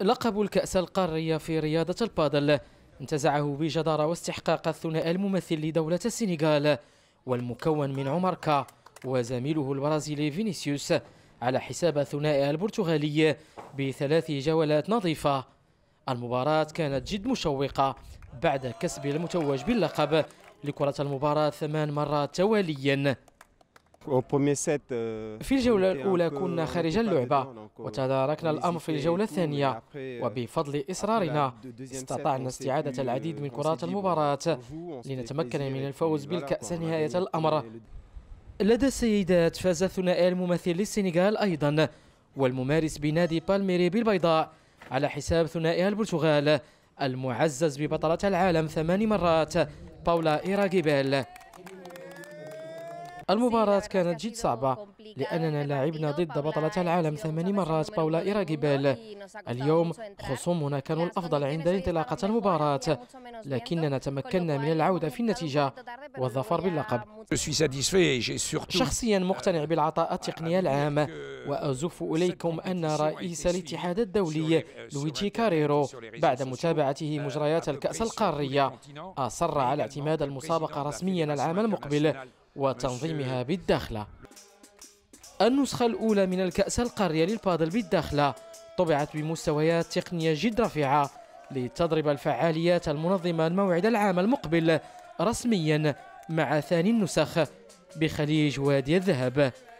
لقب الكأس القارية في رياضة البادل انتزعه بجدارة واستحقاق الثنائي الممثل لدولة السنغال والمكون من عمر كا وزميله البرازيلي فينيسيوس على حساب ثنائي البرتغالي بثلاث جولات نظيفة المباراة كانت جد مشوقة بعد كسب المتوج باللقب لكرة المباراة ثمان مرات تواليا Euh, في الجولة الأولى كنا خارج اللعبة وتداركنا الأمر في الجولة الثانية euh, وبفضل إصرارنا استطعنا استعادة العديد euh, من كرات المباراة لنتمكن من الفوز بالكأس نهاية الأمر لدى السيدات فاز الثنائي الممثل للسنغال أيضا والممارس بنادي بالميري بالبيضاء على حساب ثنائي البرتغال المعزز ببطلة العالم ثمان مرات باولا إيراغيبيل المباراة كانت جد صعبة لأننا لعبنا ضد بطلة العالم ثماني مرات باولا إيراجيبال اليوم خصومنا كانوا الأفضل عند انطلاقة المباراة لكننا تمكنا من العودة في النتيجة والظفر باللقب شخصيا مقتنع بالعطاء التقني العام وأزف إليكم أن رئيس الاتحاد الدولي لويجي كاريرو بعد متابعته مجريات الكأس القارية أصر على اعتماد المسابقة رسميا العام المقبل وتنظيمها بالداخلة النسخة الأولى من الكأس القارية للبادل بالداخلة طبعت بمستويات تقنية جد رفيعة لتضرب الفعاليات المنظمة الموعد العام المقبل رسميا مع ثاني النسخ بخليج وادي الذهب